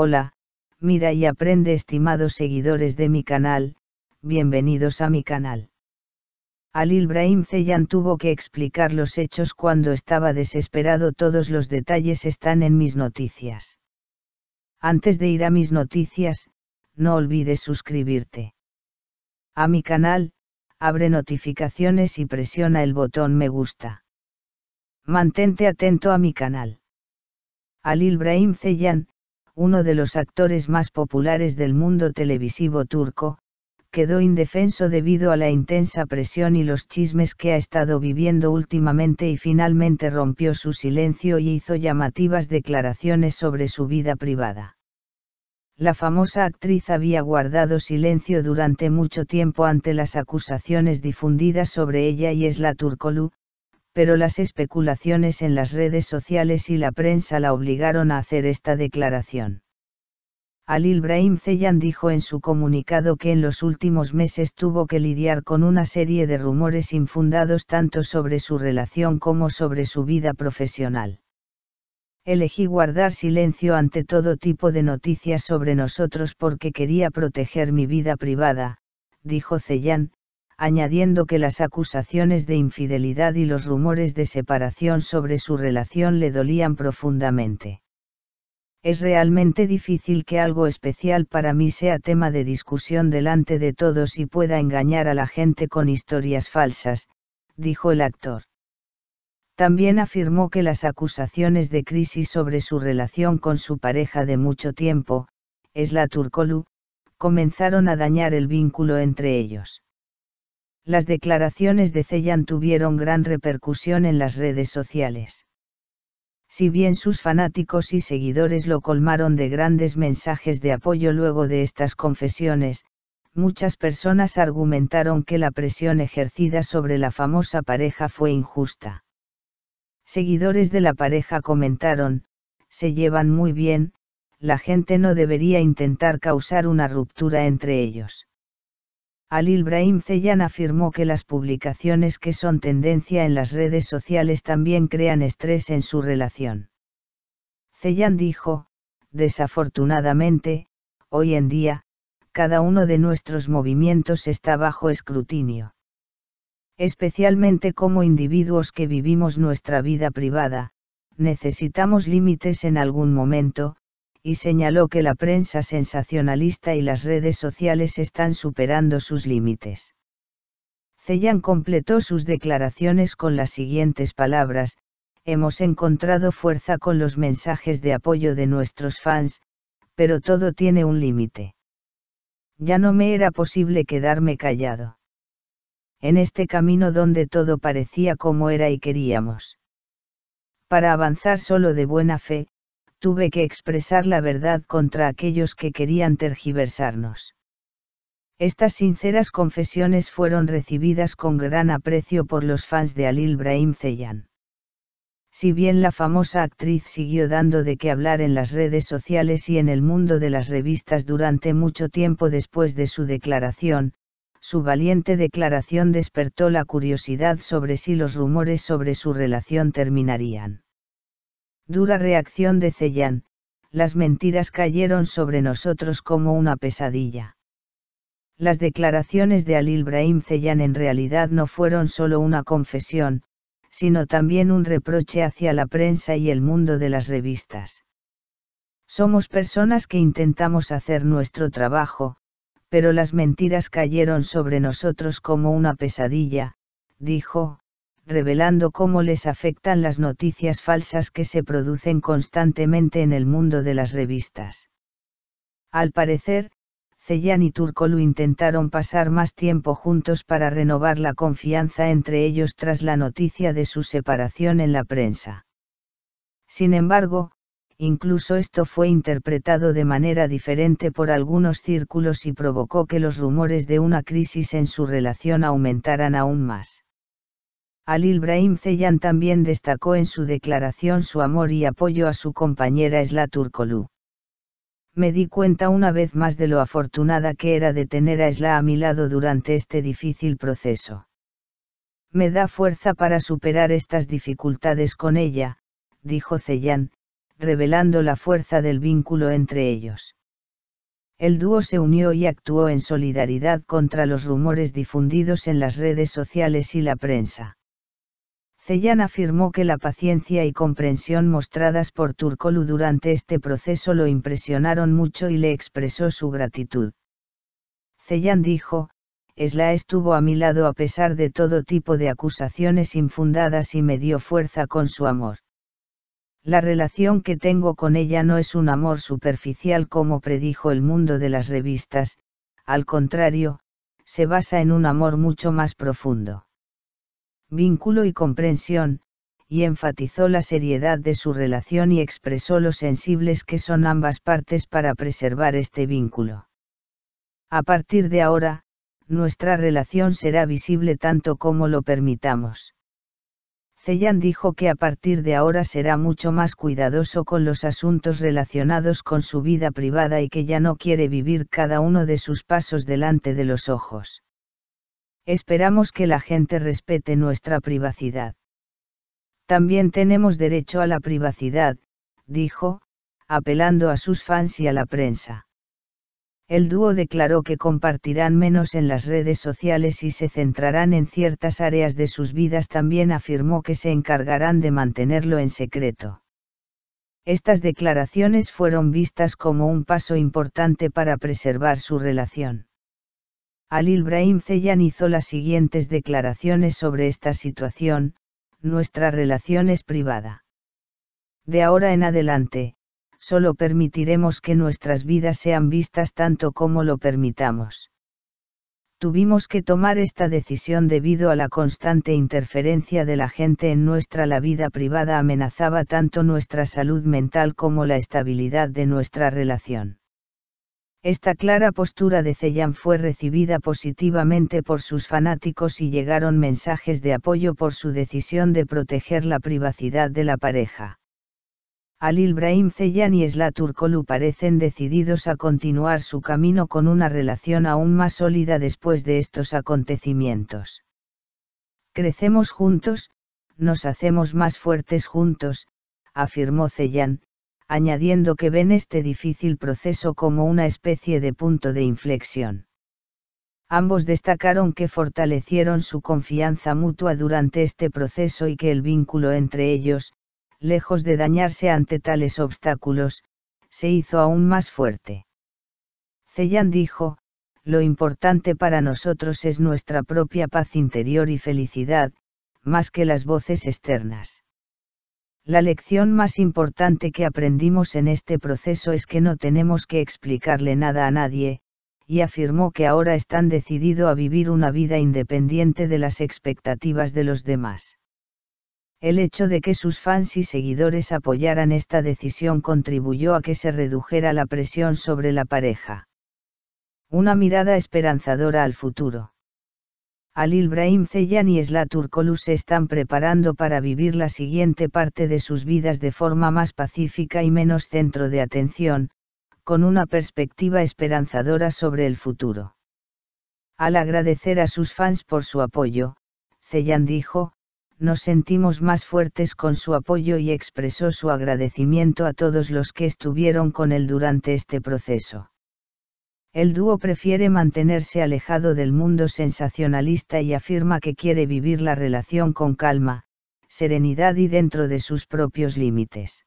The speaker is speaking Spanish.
Hola, mira y aprende estimados seguidores de mi canal, bienvenidos a mi canal. Al Ibrahim Zeyan tuvo que explicar los hechos cuando estaba desesperado todos los detalles están en mis noticias. Antes de ir a mis noticias, no olvides suscribirte a mi canal, abre notificaciones y presiona el botón me gusta. Mantente atento a mi canal. Al Ibrahim Zeyan, uno de los actores más populares del mundo televisivo turco, quedó indefenso debido a la intensa presión y los chismes que ha estado viviendo últimamente y finalmente rompió su silencio y hizo llamativas declaraciones sobre su vida privada. La famosa actriz había guardado silencio durante mucho tiempo ante las acusaciones difundidas sobre ella y es la Turkolu, pero las especulaciones en las redes sociales y la prensa la obligaron a hacer esta declaración. Al Ibrahim Zeyan dijo en su comunicado que en los últimos meses tuvo que lidiar con una serie de rumores infundados tanto sobre su relación como sobre su vida profesional. Elegí guardar silencio ante todo tipo de noticias sobre nosotros porque quería proteger mi vida privada, dijo Zeyan, añadiendo que las acusaciones de infidelidad y los rumores de separación sobre su relación le dolían profundamente. Es realmente difícil que algo especial para mí sea tema de discusión delante de todos y pueda engañar a la gente con historias falsas, dijo el actor. También afirmó que las acusaciones de crisis sobre su relación con su pareja de mucho tiempo, Esla Turkolu, comenzaron a dañar el vínculo entre ellos las declaraciones de Zeyan tuvieron gran repercusión en las redes sociales. Si bien sus fanáticos y seguidores lo colmaron de grandes mensajes de apoyo luego de estas confesiones, muchas personas argumentaron que la presión ejercida sobre la famosa pareja fue injusta. Seguidores de la pareja comentaron, se llevan muy bien, la gente no debería intentar causar una ruptura entre ellos. Alil Brahim Zeyan afirmó que las publicaciones que son tendencia en las redes sociales también crean estrés en su relación. Zeyan dijo, desafortunadamente, hoy en día, cada uno de nuestros movimientos está bajo escrutinio. Especialmente como individuos que vivimos nuestra vida privada, necesitamos límites en algún momento, y señaló que la prensa sensacionalista y las redes sociales están superando sus límites. Cellan completó sus declaraciones con las siguientes palabras, hemos encontrado fuerza con los mensajes de apoyo de nuestros fans, pero todo tiene un límite. Ya no me era posible quedarme callado. En este camino donde todo parecía como era y queríamos. Para avanzar solo de buena fe, tuve que expresar la verdad contra aquellos que querían tergiversarnos. Estas sinceras confesiones fueron recibidas con gran aprecio por los fans de Alil Brahim Zeyan. Si bien la famosa actriz siguió dando de qué hablar en las redes sociales y en el mundo de las revistas durante mucho tiempo después de su declaración, su valiente declaración despertó la curiosidad sobre si los rumores sobre su relación terminarían. Dura reacción de Cellán, las mentiras cayeron sobre nosotros como una pesadilla. Las declaraciones de Al Ibrahim Cellán en realidad no fueron solo una confesión, sino también un reproche hacia la prensa y el mundo de las revistas. Somos personas que intentamos hacer nuestro trabajo, pero las mentiras cayeron sobre nosotros como una pesadilla, dijo, revelando cómo les afectan las noticias falsas que se producen constantemente en el mundo de las revistas. Al parecer, Ceyan y Turcolu intentaron pasar más tiempo juntos para renovar la confianza entre ellos tras la noticia de su separación en la prensa. Sin embargo, incluso esto fue interpretado de manera diferente por algunos círculos y provocó que los rumores de una crisis en su relación aumentaran aún más. Al Ibrahim Zeyan también destacó en su declaración su amor y apoyo a su compañera Esla Turkolu. Me di cuenta una vez más de lo afortunada que era de tener a Esla a mi lado durante este difícil proceso. Me da fuerza para superar estas dificultades con ella, dijo Zeyan, revelando la fuerza del vínculo entre ellos. El dúo se unió y actuó en solidaridad contra los rumores difundidos en las redes sociales y la prensa. Cellán afirmó que la paciencia y comprensión mostradas por Turcolu durante este proceso lo impresionaron mucho y le expresó su gratitud. Ceylan dijo, Esla estuvo a mi lado a pesar de todo tipo de acusaciones infundadas y me dio fuerza con su amor. La relación que tengo con ella no es un amor superficial como predijo el mundo de las revistas, al contrario, se basa en un amor mucho más profundo vínculo y comprensión, y enfatizó la seriedad de su relación y expresó lo sensibles que son ambas partes para preservar este vínculo. A partir de ahora, nuestra relación será visible tanto como lo permitamos. Zeyan dijo que a partir de ahora será mucho más cuidadoso con los asuntos relacionados con su vida privada y que ya no quiere vivir cada uno de sus pasos delante de los ojos. Esperamos que la gente respete nuestra privacidad. También tenemos derecho a la privacidad, dijo, apelando a sus fans y a la prensa. El dúo declaró que compartirán menos en las redes sociales y se centrarán en ciertas áreas de sus vidas. También afirmó que se encargarán de mantenerlo en secreto. Estas declaraciones fueron vistas como un paso importante para preservar su relación. Al Ibrahim Zeyan hizo las siguientes declaraciones sobre esta situación, nuestra relación es privada. De ahora en adelante, solo permitiremos que nuestras vidas sean vistas tanto como lo permitamos. Tuvimos que tomar esta decisión debido a la constante interferencia de la gente en nuestra la vida privada amenazaba tanto nuestra salud mental como la estabilidad de nuestra relación. Esta clara postura de Ceylan fue recibida positivamente por sus fanáticos y llegaron mensajes de apoyo por su decisión de proteger la privacidad de la pareja. Al Ibrahim Ceylan y Esla Turkolu parecen decididos a continuar su camino con una relación aún más sólida después de estos acontecimientos. Crecemos juntos, nos hacemos más fuertes juntos, afirmó Ceylan añadiendo que ven este difícil proceso como una especie de punto de inflexión. Ambos destacaron que fortalecieron su confianza mutua durante este proceso y que el vínculo entre ellos, lejos de dañarse ante tales obstáculos, se hizo aún más fuerte. Ceyan dijo, lo importante para nosotros es nuestra propia paz interior y felicidad, más que las voces externas. La lección más importante que aprendimos en este proceso es que no tenemos que explicarle nada a nadie, y afirmó que ahora están decidido a vivir una vida independiente de las expectativas de los demás. El hecho de que sus fans y seguidores apoyaran esta decisión contribuyó a que se redujera la presión sobre la pareja. Una mirada esperanzadora al futuro. Alil Ibrahim Zeyan y Esla se están preparando para vivir la siguiente parte de sus vidas de forma más pacífica y menos centro de atención, con una perspectiva esperanzadora sobre el futuro. Al agradecer a sus fans por su apoyo, Zeyan dijo, nos sentimos más fuertes con su apoyo y expresó su agradecimiento a todos los que estuvieron con él durante este proceso el dúo prefiere mantenerse alejado del mundo sensacionalista y afirma que quiere vivir la relación con calma, serenidad y dentro de sus propios límites.